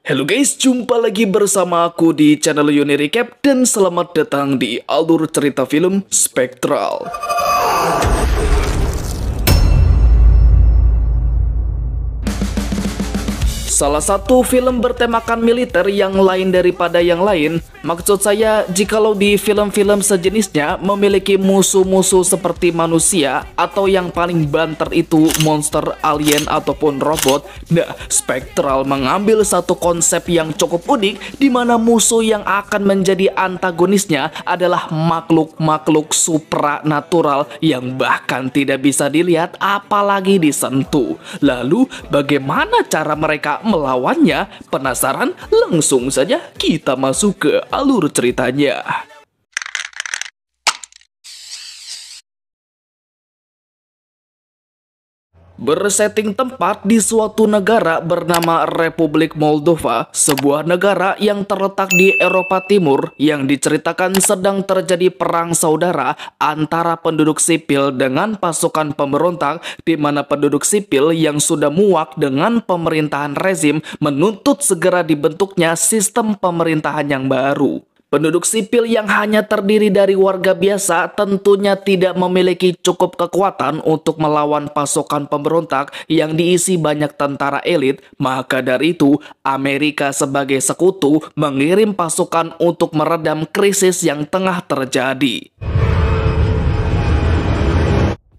Halo guys, jumpa lagi bersama aku di channel Yuni Recap dan selamat datang di alur cerita film Spectral. Salah satu film bertemakan militer yang lain daripada yang lain, maksud saya jikalau di film-film sejenisnya memiliki musuh-musuh seperti manusia atau yang paling banter itu monster, alien, ataupun robot, nah Spectral mengambil satu konsep yang cukup unik di mana musuh yang akan menjadi antagonisnya adalah makhluk-makhluk supranatural yang bahkan tidak bisa dilihat apalagi disentuh. Lalu bagaimana cara mereka melawannya? Penasaran? Langsung saja kita masuk ke alur ceritanya. bersetting tempat di suatu negara bernama Republik Moldova, sebuah negara yang terletak di Eropa Timur yang diceritakan sedang terjadi perang saudara antara penduduk sipil dengan pasukan pemberontak di mana penduduk sipil yang sudah muak dengan pemerintahan rezim menuntut segera dibentuknya sistem pemerintahan yang baru. Penduduk sipil yang hanya terdiri dari warga biasa tentunya tidak memiliki cukup kekuatan untuk melawan pasukan pemberontak yang diisi banyak tentara elit. Maka dari itu, Amerika sebagai sekutu mengirim pasukan untuk meredam krisis yang tengah terjadi.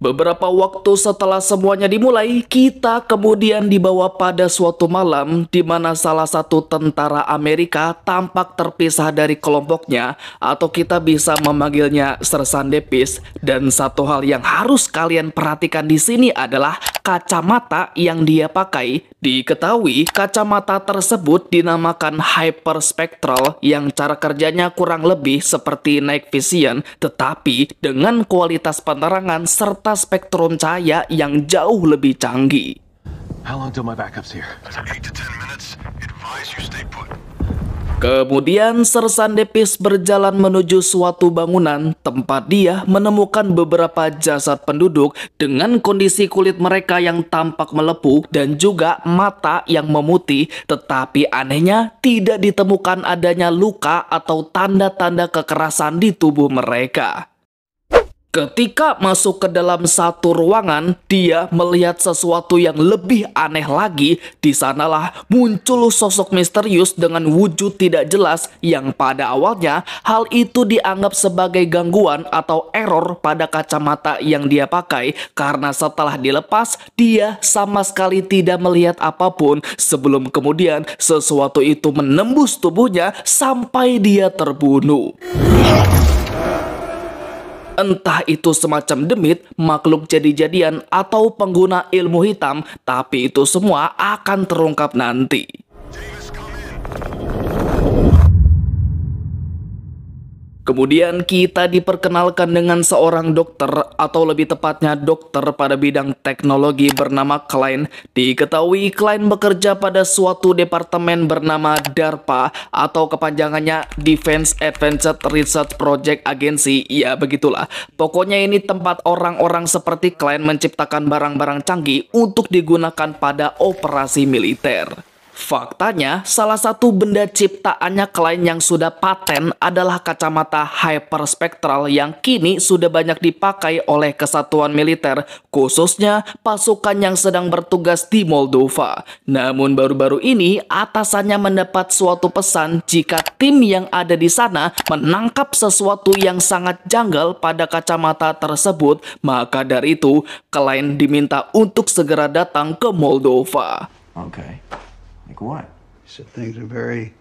Beberapa waktu setelah semuanya dimulai, kita kemudian dibawa pada suatu malam di mana salah satu tentara Amerika tampak terpisah dari kelompoknya atau kita bisa memanggilnya Sersan Depis. Dan satu hal yang harus kalian perhatikan di sini adalah kacamata yang dia pakai. Diketahui kacamata tersebut dinamakan hyperspectral yang cara kerjanya kurang lebih seperti night vision tetapi dengan kualitas penerangan serta serta spektrum cahaya yang jauh lebih canggih. Kemudian Sersan Depis berjalan menuju suatu bangunan tempat dia menemukan beberapa jasad penduduk dengan kondisi kulit mereka yang tampak melepuh dan juga mata yang memutih tetapi anehnya tidak ditemukan adanya luka atau tanda-tanda kekerasan di tubuh mereka. Ketika masuk ke dalam satu ruangan, dia melihat sesuatu yang lebih aneh lagi. Di sanalah muncul sosok misterius dengan wujud tidak jelas yang pada awalnya hal itu dianggap sebagai gangguan atau error pada kacamata yang dia pakai karena setelah dilepas dia sama sekali tidak melihat apapun sebelum kemudian sesuatu itu menembus tubuhnya sampai dia terbunuh. Entah itu semacam demit, makhluk jadi-jadian, atau pengguna ilmu hitam, tapi itu semua akan terungkap nanti. Kemudian kita diperkenalkan dengan seorang dokter atau lebih tepatnya dokter pada bidang teknologi bernama Klein. Diketahui Klein bekerja pada suatu departemen bernama DARPA atau kepanjangannya Defense Advanced Research Project Agency. Ya begitulah. Pokoknya ini tempat orang-orang seperti Klein menciptakan barang-barang canggih untuk digunakan pada operasi militer. Faktanya, salah satu benda ciptaannya klien yang sudah paten adalah kacamata hyperspektral yang kini sudah banyak dipakai oleh kesatuan militer, khususnya pasukan yang sedang bertugas di Moldova. Namun baru-baru ini, atasannya mendapat suatu pesan jika tim yang ada di sana menangkap sesuatu yang sangat janggal pada kacamata tersebut, maka dari itu, klien diminta untuk segera datang ke Moldova. Oke. Okay. Like what? So things are very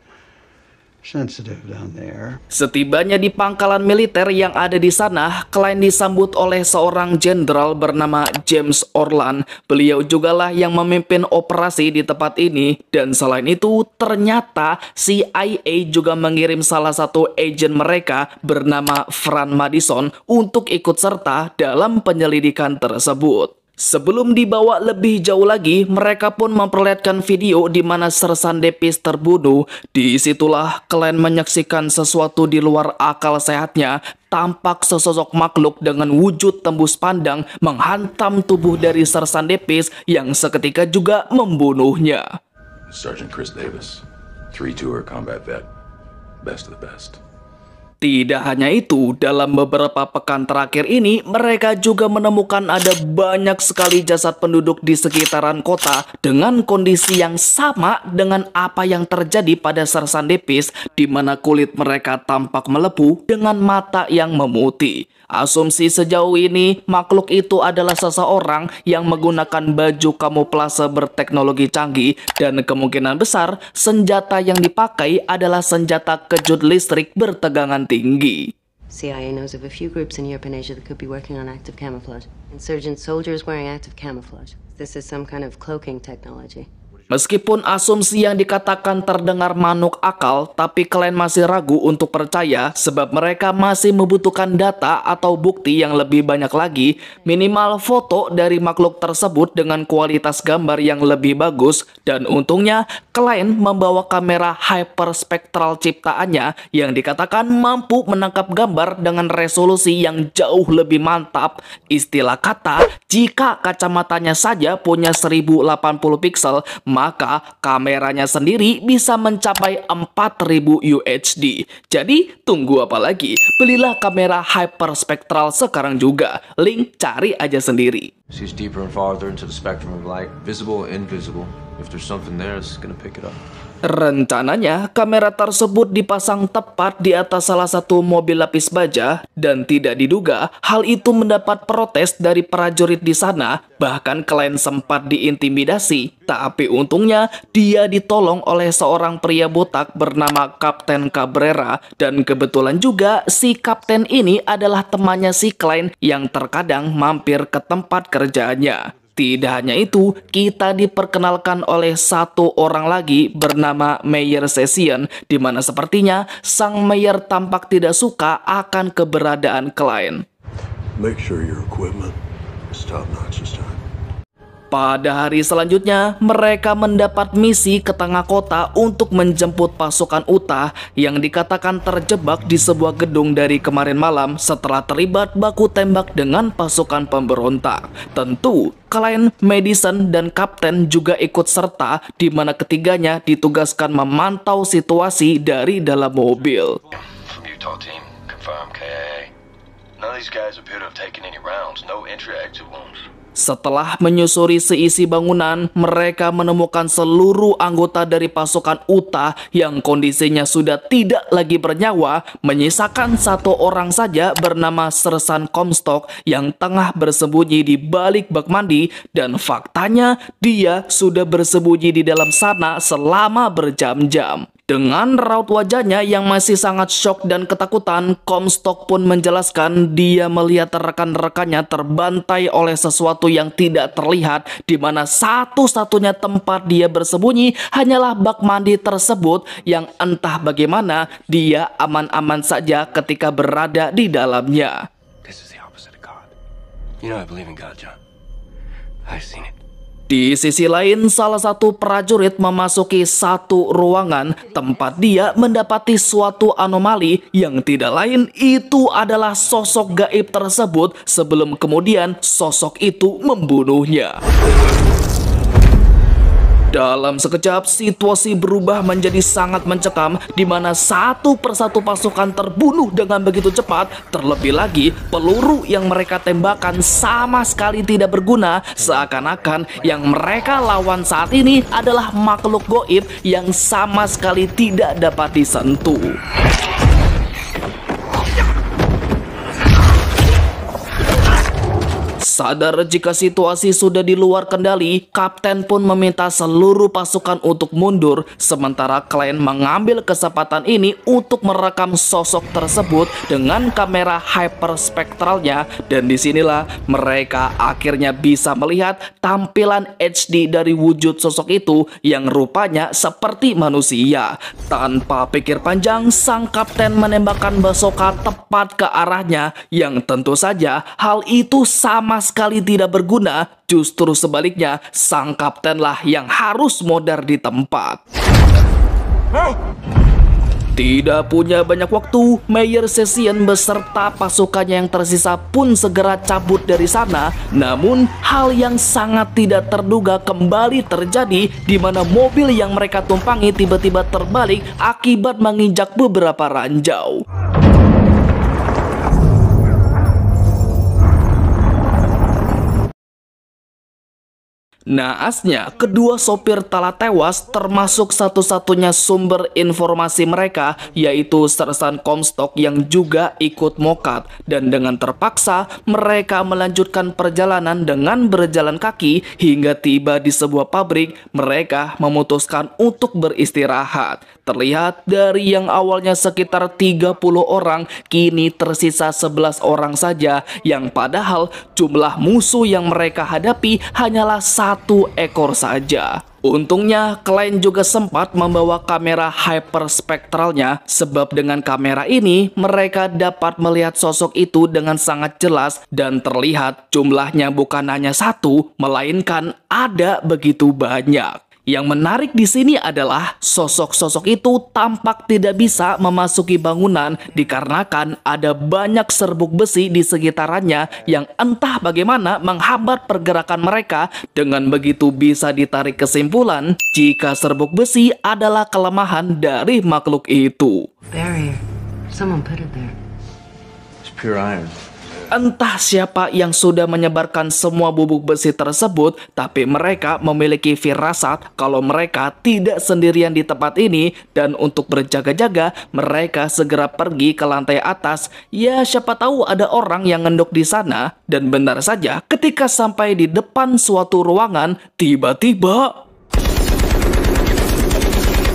sensitive down there. Setibanya di pangkalan militer yang ada di sana, Klein disambut oleh seorang jenderal bernama James Orlan. Beliau jugalah yang memimpin operasi di tempat ini. Dan selain itu, ternyata CIA juga mengirim salah satu agen mereka bernama Fran Madison untuk ikut serta dalam penyelidikan tersebut. Sebelum dibawa lebih jauh lagi, mereka pun memperlihatkan video di mana Sersan Depis terbunuh. Di situlah kalian menyaksikan sesuatu di luar akal sehatnya. Tampak sesosok makhluk dengan wujud tembus pandang menghantam tubuh dari Sersan Depis yang seketika juga membunuhnya. Sergeant Chris Davis, three-tour combat vet, best of the best. Tidak hanya itu, dalam beberapa pekan terakhir ini, mereka juga menemukan ada banyak sekali jasad penduduk di sekitaran kota dengan kondisi yang sama dengan apa yang terjadi pada Sersan Depis, di mana kulit mereka tampak melepuh dengan mata yang memutih. Asumsi sejauh ini, makhluk itu adalah seseorang yang menggunakan baju kamuflase berteknologi canggih dan kemungkinan besar senjata yang dipakai adalah senjata kejut listrik bertegangan tinggi. Meskipun asumsi yang dikatakan terdengar manuk akal, tapi kalian masih ragu untuk percaya sebab mereka masih membutuhkan data atau bukti yang lebih banyak lagi, minimal foto dari makhluk tersebut dengan kualitas gambar yang lebih bagus, dan untungnya klien membawa kamera hyperspektral ciptaannya yang dikatakan mampu menangkap gambar dengan resolusi yang jauh lebih mantap. Istilah kata, jika kacamatanya saja punya 1080 piksel, maka kameranya sendiri bisa mencapai 4000 UHD. Jadi tunggu apa lagi? Belilah kamera hyperspectral sekarang juga. Link cari aja sendiri. Sees deeper and farther into the spectrum of light, visible and invisible. If there's something there, it's gonna pick it up. Rencananya, kamera tersebut dipasang tepat di atas salah satu mobil lapis baja dan tidak diduga hal itu mendapat protes dari prajurit di sana, bahkan klien sempat diintimidasi. Tapi untungnya, dia ditolong oleh seorang pria botak bernama Kapten Cabrera dan kebetulan juga si Kapten ini adalah temannya si klien yang terkadang mampir ke tempat kerjaannya. Tidak hanya itu, kita diperkenalkan oleh satu orang lagi bernama Mayor Session, di mana sepertinya sang Mayor tampak tidak suka akan keberadaan klien. Make sure your equipment is top notch this time. Pada hari selanjutnya, mereka mendapat misi ke tengah kota untuk menjemput pasukan Utah yang dikatakan terjebak di sebuah gedung dari kemarin malam setelah terlibat baku tembak dengan pasukan pemberontak. Tentu, klien, Madison, dan Kapten juga ikut serta di mana ketiganya ditugaskan memantau situasi dari dalam mobil. Setelah menyusuri seisi bangunan, mereka menemukan seluruh anggota dari pasukan Uta yang kondisinya sudah tidak lagi bernyawa, menyisakan satu orang saja bernama Sersan Comstock yang tengah bersembunyi di balik bak mandi dan faktanya dia sudah bersembunyi di dalam sana selama berjam-jam. Dengan raut wajahnya yang masih sangat shock dan ketakutan, Comstock pun menjelaskan dia melihat rekan-rekannya terbantai oleh sesuatu yang tidak terlihat di mana satu-satunya tempat dia bersembunyi hanyalah bak mandi tersebut yang entah bagaimana dia aman-aman saja ketika berada di dalamnya. This is the di sisi lain, salah satu prajurit memasuki satu ruangan tempat dia mendapati suatu anomali yang tidak lain itu adalah sosok gaib tersebut sebelum kemudian sosok itu membunuhnya. Dalam sekejap, situasi berubah menjadi sangat mencekam di mana satu persatu pasukan terbunuh dengan begitu cepat, terlebih lagi peluru yang mereka tembakan sama sekali tidak berguna, seakan-akan yang mereka lawan saat ini adalah makhluk goib yang sama sekali tidak dapat disentuh. Sadar jika situasi sudah di luar kendali, kapten pun meminta seluruh pasukan untuk mundur, sementara klien mengambil kesempatan ini untuk merekam sosok tersebut dengan kamera hyperspektralnya dan disinilah mereka akhirnya bisa melihat tampilan HD dari wujud sosok itu yang rupanya seperti manusia. Tanpa pikir panjang, sang kapten menembakkan basoka tepat ke arahnya yang tentu saja hal itu sama sekali tidak berguna, justru sebaliknya sang kaptenlah yang harus modar di tempat. Tidak punya banyak waktu, Mayor Session beserta pasukannya yang tersisa pun segera cabut dari sana. Namun, hal yang sangat tidak terduga kembali terjadi di mana mobil yang mereka tumpangi tiba-tiba terbalik akibat menginjak beberapa ranjau. Naasnya, kedua sopir telah tewas termasuk satu-satunya sumber informasi mereka yaitu Sersan Komstok yang juga ikut mokat dan dengan terpaksa mereka melanjutkan perjalanan dengan berjalan kaki hingga tiba di sebuah pabrik mereka memutuskan untuk beristirahat Terlihat dari yang awalnya sekitar 30 orang, kini tersisa 11 orang saja yang padahal jumlah musuh yang mereka hadapi hanyalah satu ekor saja. Untungnya, klien juga sempat membawa kamera hyperspektralnya sebab dengan kamera ini mereka dapat melihat sosok itu dengan sangat jelas dan terlihat jumlahnya bukan hanya satu, melainkan ada begitu banyak. Yang menarik di sini adalah sosok-sosok itu tampak tidak bisa memasuki bangunan dikarenakan ada banyak serbuk besi di sekitarnya yang entah bagaimana menghambat pergerakan mereka dengan begitu bisa ditarik kesimpulan jika serbuk besi adalah kelemahan dari makhluk itu. Barrier. Someone put it there. It's pure iron. Entah siapa yang sudah menyebarkan semua bubuk besi tersebut, tapi mereka memiliki firasat kalau mereka tidak sendirian di tempat ini dan untuk berjaga-jaga, mereka segera pergi ke lantai atas. Ya, siapa tahu ada orang yang ngendok di sana dan benar saja ketika sampai di depan suatu ruangan, tiba-tiba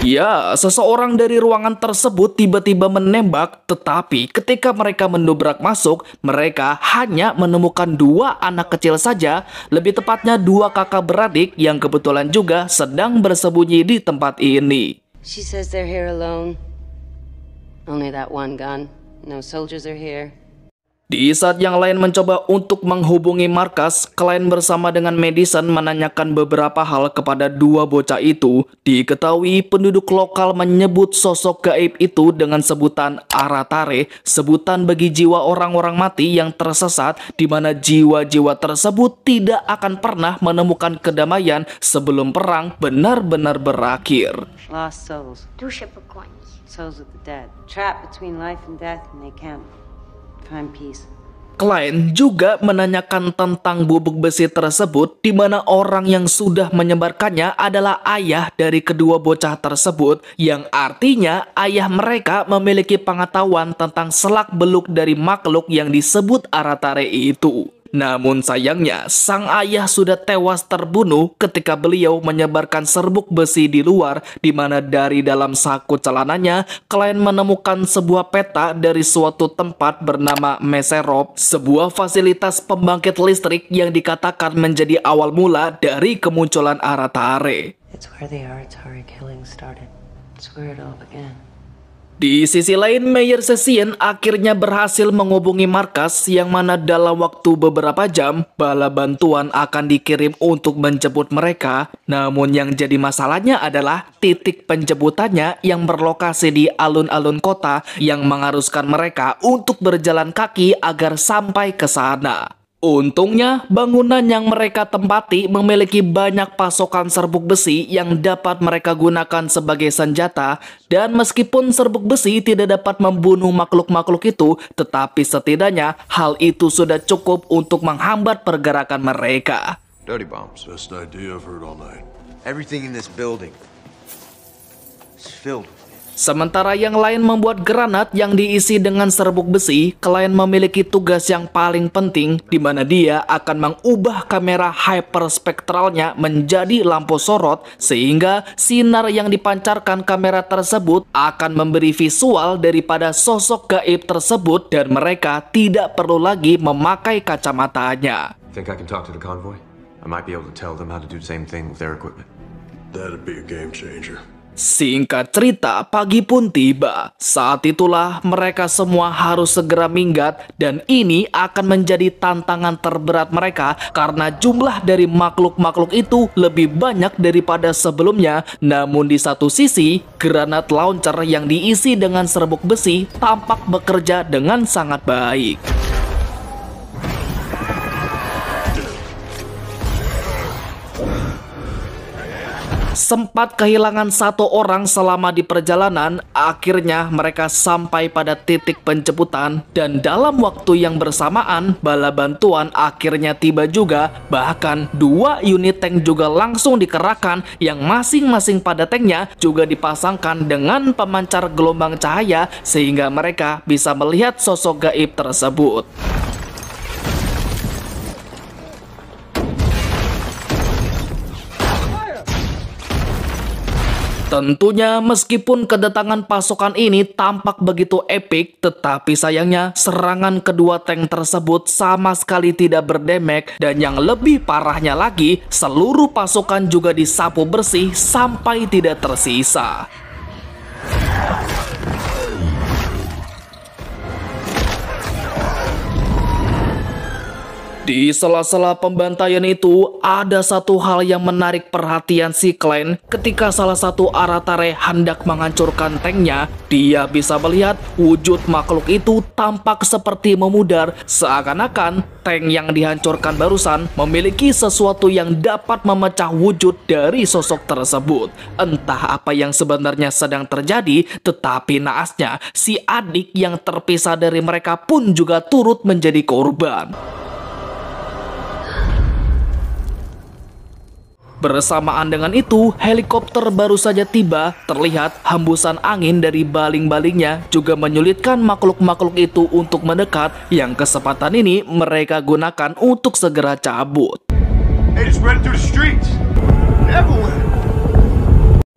Ya, seseorang dari ruangan tersebut tiba-tiba menembak, tetapi ketika mereka mendobrak masuk, mereka hanya menemukan dua anak kecil saja, lebih tepatnya dua kakak beradik yang kebetulan juga sedang bersembunyi di tempat ini. She says they're here alone. Only that one gun. No soldiers are here. Di saat yang lain mencoba untuk menghubungi markas, klien bersama dengan Madison menanyakan beberapa hal kepada dua bocah itu. Diketahui penduduk lokal menyebut sosok gaib itu dengan sebutan Aratare, sebutan bagi jiwa orang-orang mati yang tersesat di mana jiwa-jiwa tersebut tidak akan pernah menemukan kedamaian sebelum perang benar-benar berakhir. Lost souls. Souls of the dead. Trapped between life and death and they can't Klien juga menanyakan tentang bubuk besi tersebut di mana orang yang sudah menyebarkannya adalah ayah dari kedua bocah tersebut yang artinya ayah mereka memiliki pengetahuan tentang selak beluk dari makhluk yang disebut Aratare itu. Namun sayangnya, sang ayah sudah tewas terbunuh ketika beliau menyebarkan serbuk besi di luar di mana dari dalam saku celananya, klien menemukan sebuah peta dari suatu tempat bernama Meserop, sebuah fasilitas pembangkit listrik yang dikatakan menjadi awal mula dari kemunculan Aratare. It's where the Aratare killing started. It's where it all began. Di sisi lain, Mayor Sesien akhirnya berhasil menghubungi markas yang mana dalam waktu beberapa jam, bala bantuan akan dikirim untuk menjemput mereka. Namun yang jadi masalahnya adalah titik penjemputannya yang berlokasi di alun-alun kota yang mengharuskan mereka untuk berjalan kaki agar sampai ke sana. Untungnya, bangunan yang mereka tempati memiliki banyak pasokan serbuk besi yang dapat mereka gunakan sebagai senjata dan meskipun serbuk besi tidak dapat membunuh makhluk-makhluk itu, tetapi setidaknya hal itu sudah cukup untuk menghambat pergerakan mereka. Dirty bombs. Sementara yang lain membuat granat yang diisi dengan serbuk besi, klien memiliki tugas yang paling penting di mana dia akan mengubah kamera hyperspektralnya menjadi lampu sorot sehingga sinar yang dipancarkan kamera tersebut akan memberi visual daripada sosok gaib tersebut dan mereka tidak perlu lagi memakai kacamatanya. That'd be a game changer. Singkat cerita, pagi pun tiba. Saat itulah mereka semua harus segera minggat dan ini akan menjadi tantangan terberat mereka karena jumlah dari makhluk-makhluk itu lebih banyak daripada sebelumnya. Namun di satu sisi, granat launcher yang diisi dengan serbuk besi tampak bekerja dengan sangat baik. sempat kehilangan satu orang selama di perjalanan, akhirnya mereka sampai pada titik penjemputan dan dalam waktu yang bersamaan bala bantuan akhirnya tiba juga. Bahkan dua unit tank juga langsung dikerahkan yang masing-masing pada tanknya juga dipasangkan dengan pemancar gelombang cahaya sehingga mereka bisa melihat sosok gaib tersebut. Tentunya meskipun kedatangan pasukan ini tampak begitu epik, tetapi sayangnya serangan kedua tank tersebut sama sekali tidak berdemek dan yang lebih parahnya lagi, seluruh pasukan juga disapu bersih sampai tidak tersisa. Di sela-sela pembantaian itu, ada satu hal yang menarik perhatian si klien ketika salah satu Aratare hendak menghancurkan tanknya, dia bisa melihat wujud makhluk itu tampak seperti memudar seakan-akan tank yang dihancurkan barusan memiliki sesuatu yang dapat memecah wujud dari sosok tersebut. Entah apa yang sebenarnya sedang terjadi, tetapi naasnya si adik yang terpisah dari mereka pun juga turut menjadi korban. Bersamaan dengan itu, helikopter baru saja tiba, terlihat hembusan angin dari baling-balingnya juga menyulitkan makhluk-makhluk itu untuk mendekat yang kesempatan ini mereka gunakan untuk segera cabut. They just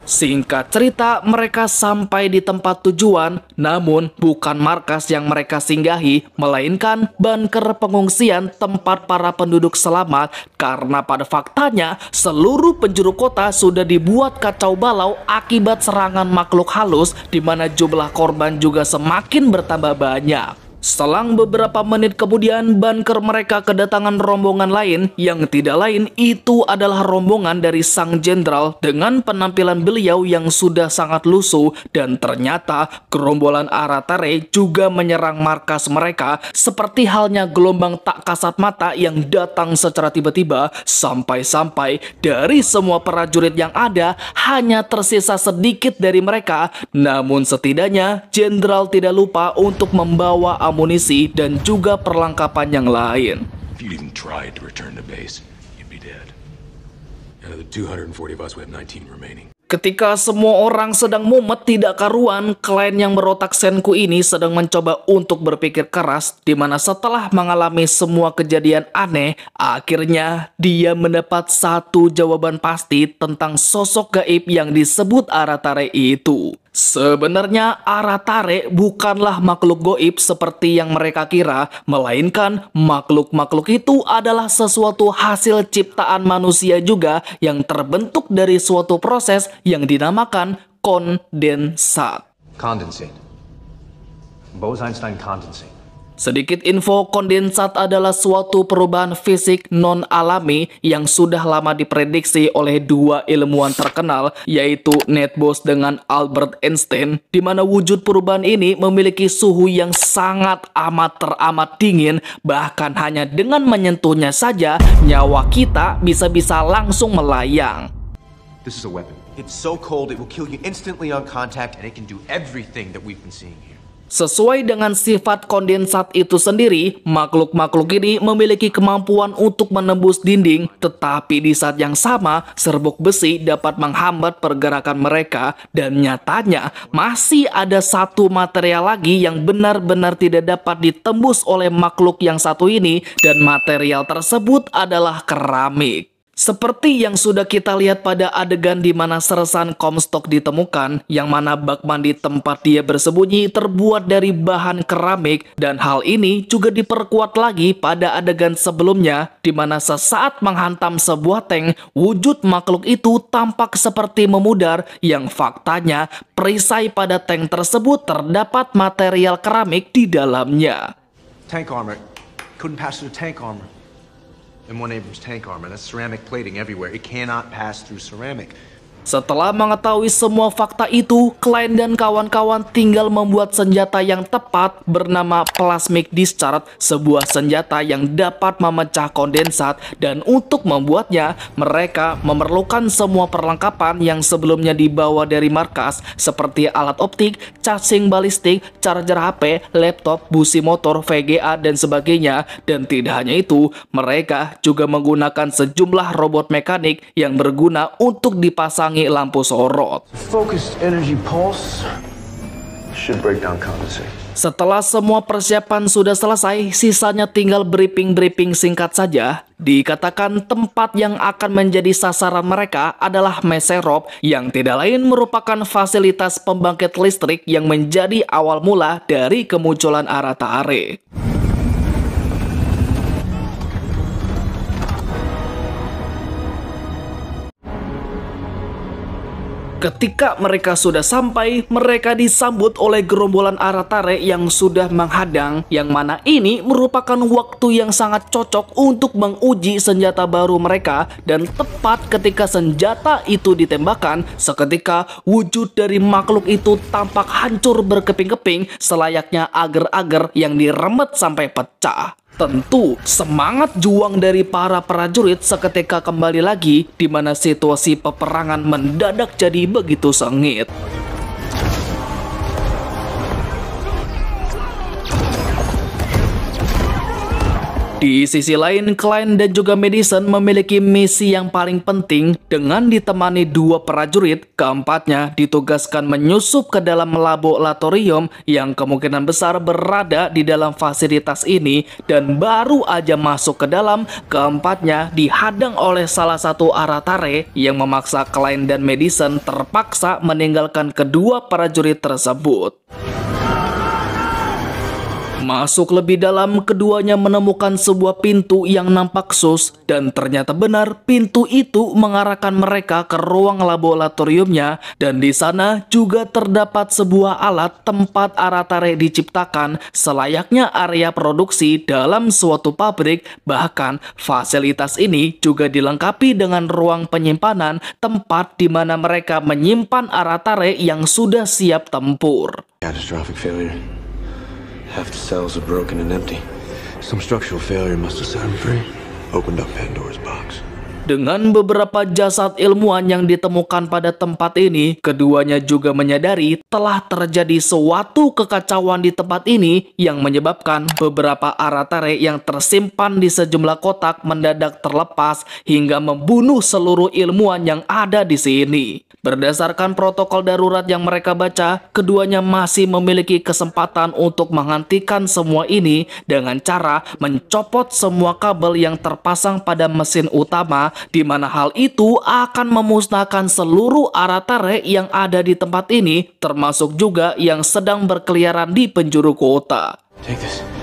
Singkat cerita, mereka sampai di tempat tujuan, namun bukan markas yang mereka singgahi, melainkan bunker pengungsian tempat para penduduk selamat karena pada faktanya seluruh penjuru kota sudah dibuat kacau balau akibat serangan makhluk halus di mana jumlah korban juga semakin bertambah banyak. Selang beberapa menit kemudian, banker mereka kedatangan rombongan lain yang tidak lain itu adalah rombongan dari sang jenderal dengan penampilan beliau yang sudah sangat lusuh dan ternyata gerombolan Aratare juga menyerang markas mereka seperti halnya gelombang tak kasat mata yang datang secara tiba-tiba sampai-sampai dari semua prajurit yang ada hanya tersisa sedikit dari mereka namun setidaknya jenderal tidak lupa untuk membawa amunisi, dan juga perlengkapan yang lain. Ketika semua orang sedang mumet tidak karuan, klien yang merotak Senku ini sedang mencoba untuk berpikir keras di mana setelah mengalami semua kejadian aneh, akhirnya dia mendapat satu jawaban pasti tentang sosok gaib yang disebut Aratare itu. Sebenarnya Aratare bukanlah makhluk goib seperti yang mereka kira, melainkan makhluk-makhluk itu adalah sesuatu hasil ciptaan manusia juga yang terbentuk dari suatu proses yang dinamakan kondensat. Kondensat. Bose-Einstein kondensat. Sedikit info, kondensat adalah suatu perubahan fisik non-alami yang sudah lama diprediksi oleh dua ilmuwan terkenal, yaitu Ned Bose dengan Albert Einstein, di mana wujud perubahan ini memiliki suhu yang sangat amat teramat dingin, bahkan hanya dengan menyentuhnya saja, nyawa kita bisa-bisa langsung melayang. This is a weapon. It's so cold it will kill you instantly on contact and it can do everything that we've been seeing Sesuai dengan sifat kondensat itu sendiri, makhluk-makhluk ini memiliki kemampuan untuk menembus dinding, tetapi di saat yang sama, serbuk besi dapat menghambat pergerakan mereka dan nyatanya masih ada satu material lagi yang benar-benar tidak dapat ditembus oleh makhluk yang satu ini dan material tersebut adalah keramik. Seperti yang sudah kita lihat pada adegan di mana Seresan Comstock ditemukan, yang mana bak mandi tempat dia bersembunyi terbuat dari bahan keramik dan hal ini juga diperkuat lagi pada adegan sebelumnya di mana sesaat menghantam sebuah tank, wujud makhluk itu tampak seperti memudar yang faktanya perisai pada tank tersebut terdapat material keramik di dalamnya. Tank armor. Couldn't pass the tank armor. M1 Abrams tank armor. That's ceramic plating everywhere. It cannot pass through ceramic. Setelah mengetahui semua fakta itu, klien dan kawan-kawan tinggal membuat senjata yang tepat bernama Plasmic Discharge, sebuah senjata yang dapat memecah kondensat dan untuk membuatnya, mereka memerlukan semua perlengkapan yang sebelumnya dibawa dari markas seperti alat optik, cacing balistik, charger HP, laptop, busi motor, VGA, dan sebagainya. Dan tidak hanya itu, mereka juga menggunakan sejumlah robot mekanik yang berguna untuk dipasang menerangi lampu sorot. Setelah semua persiapan sudah selesai, sisanya tinggal briefing-briefing singkat saja. Dikatakan tempat yang akan menjadi sasaran mereka adalah Meserop yang tidak lain merupakan fasilitas pembangkit listrik yang menjadi awal mula dari kemunculan Arata Are. Ketika mereka sudah sampai, mereka disambut oleh gerombolan Aratare yang sudah menghadang, yang mana ini merupakan waktu yang sangat cocok untuk menguji senjata baru mereka dan tepat ketika senjata itu ditembakkan, seketika wujud dari makhluk itu tampak hancur berkeping-keping selayaknya agar-agar yang diremet sampai pecah. Tentu, semangat juang dari para prajurit seketika kembali lagi di mana situasi peperangan mendadak jadi begitu sengit. Di sisi lain, Klein dan juga Madison memiliki misi yang paling penting dengan ditemani dua prajurit, keempatnya ditugaskan menyusup ke dalam laboratorium yang kemungkinan besar berada di dalam fasilitas ini dan baru aja masuk ke dalam, keempatnya dihadang oleh salah satu aratare yang memaksa Klein dan Madison terpaksa meninggalkan kedua prajurit tersebut. Masuk lebih dalam, keduanya menemukan sebuah pintu yang nampak sus dan ternyata benar pintu itu mengarahkan mereka ke ruang laboratoriumnya dan di sana juga terdapat sebuah alat tempat Aratare diciptakan selayaknya area produksi dalam suatu pabrik bahkan fasilitas ini juga dilengkapi dengan ruang penyimpanan tempat di mana mereka menyimpan Aratare yang sudah siap tempur. Catastrophic failure. Half the cells are broken and empty. Some structural failure must have set him free. Opened up Pandora's box. Dengan beberapa jasad ilmuwan yang ditemukan pada tempat ini, keduanya juga menyadari telah terjadi suatu kekacauan di tempat ini yang menyebabkan beberapa aratare yang tersimpan di sejumlah kotak mendadak terlepas hingga membunuh seluruh ilmuwan yang ada di sini. Berdasarkan protokol darurat yang mereka baca, keduanya masih memiliki kesempatan untuk menghentikan semua ini dengan cara mencopot semua kabel yang terpasang pada mesin utama di mana hal itu akan memusnahkan seluruh aratare yang ada di tempat ini, termasuk juga yang sedang berkeliaran di penjuru kota. Take this.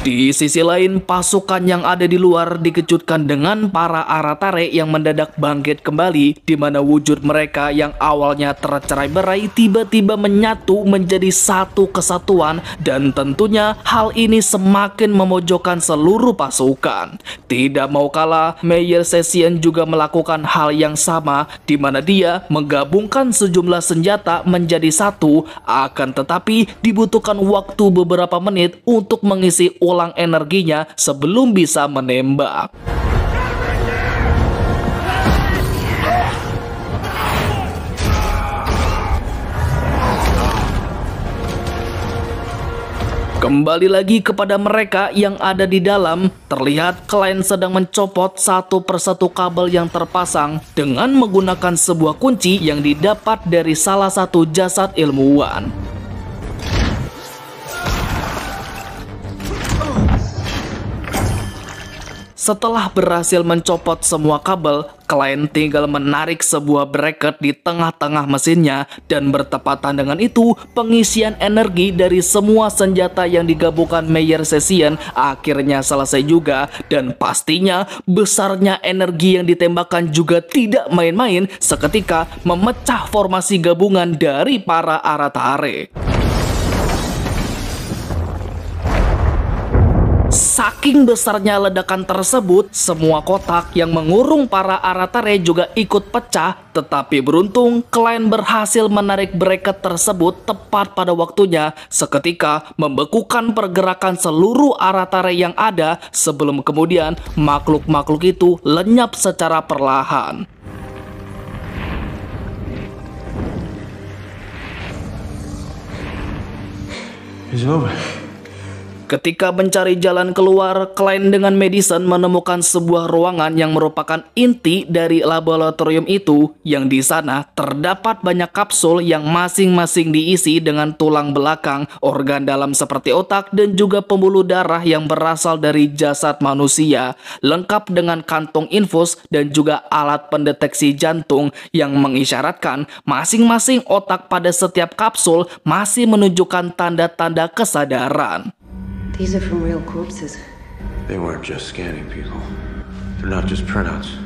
Di sisi lain, pasukan yang ada di luar dikejutkan dengan para Aratare yang mendadak bangkit kembali, di mana wujud mereka yang awalnya tercerai berai tiba-tiba menyatu menjadi satu kesatuan dan tentunya hal ini semakin memojokkan seluruh pasukan. Tidak mau kalah, Mayor Session juga melakukan hal yang sama, di mana dia menggabungkan sejumlah senjata menjadi satu, akan tetapi dibutuhkan waktu beberapa menit untuk mengisi ulang energinya sebelum bisa menembak. Kembali lagi kepada mereka yang ada di dalam, terlihat klien sedang mencopot satu persatu kabel yang terpasang dengan menggunakan sebuah kunci yang didapat dari salah satu jasad ilmuwan. Setelah berhasil mencopot semua kabel, klien tinggal menarik sebuah bracket di tengah-tengah mesinnya dan bertepatan dengan itu, pengisian energi dari semua senjata yang digabungkan Meyer Session akhirnya selesai juga dan pastinya besarnya energi yang ditembakkan juga tidak main-main seketika memecah formasi gabungan dari para Aratare. Saking besarnya ledakan tersebut, semua kotak yang mengurung para Aratare juga ikut pecah, tetapi beruntung klien berhasil menarik bracket tersebut tepat pada waktunya seketika membekukan pergerakan seluruh Aratare yang ada sebelum kemudian makhluk-makhluk itu lenyap secara perlahan. It's over. Ketika mencari jalan keluar, Klein dengan Madison menemukan sebuah ruangan yang merupakan inti dari laboratorium itu yang di sana terdapat banyak kapsul yang masing-masing diisi dengan tulang belakang, organ dalam seperti otak dan juga pembuluh darah yang berasal dari jasad manusia, lengkap dengan kantong infus dan juga alat pendeteksi jantung yang mengisyaratkan masing-masing otak pada setiap kapsul masih menunjukkan tanda-tanda kesadaran. These are from real corpses. They weren't just scanning people. They're not just printouts.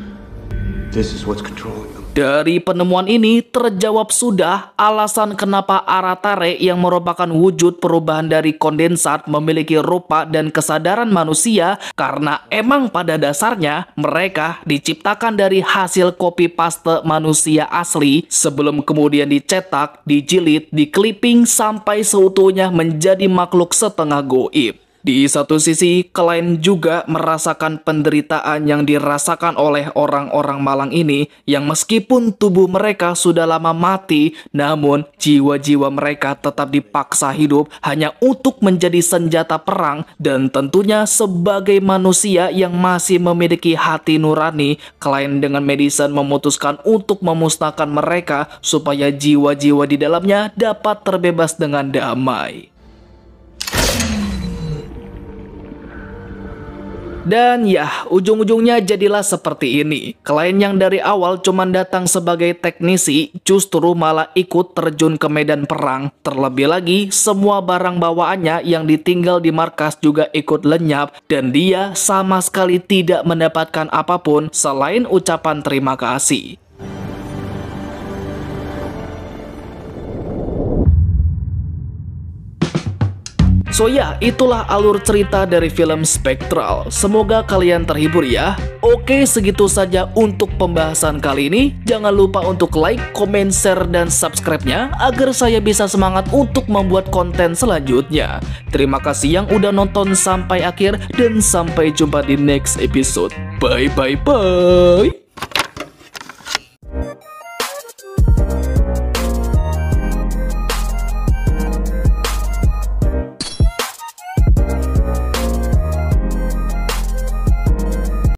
This is what's controlling them. Dari penemuan ini terjawab sudah alasan kenapa Aratare yang merupakan wujud perubahan dari kondensat memiliki rupa dan kesadaran manusia karena emang pada dasarnya mereka diciptakan dari hasil copy paste manusia asli sebelum kemudian dicetak, dijilid, clipping sampai seutuhnya menjadi makhluk setengah goib. Di satu sisi, Klein juga merasakan penderitaan yang dirasakan oleh orang-orang Malang ini yang meskipun tubuh mereka sudah lama mati, namun jiwa-jiwa mereka tetap dipaksa hidup hanya untuk menjadi senjata perang dan tentunya sebagai manusia yang masih memiliki hati nurani, Klein dengan medicine memutuskan untuk memusnahkan mereka supaya jiwa-jiwa di dalamnya dapat terbebas dengan damai. Dan ya, ujung-ujungnya jadilah seperti ini. Klien yang dari awal cuma datang sebagai teknisi, justru malah ikut terjun ke medan perang. Terlebih lagi, semua barang bawaannya yang ditinggal di markas juga ikut lenyap dan dia sama sekali tidak mendapatkan apapun selain ucapan terima kasih. So ya, itulah alur cerita dari film Spectral. Semoga kalian terhibur ya. Oke, segitu saja untuk pembahasan kali ini. Jangan lupa untuk like, comment, share, dan subscribe-nya agar saya bisa semangat untuk membuat konten selanjutnya. Terima kasih yang udah nonton sampai akhir dan sampai jumpa di next episode. Bye bye bye.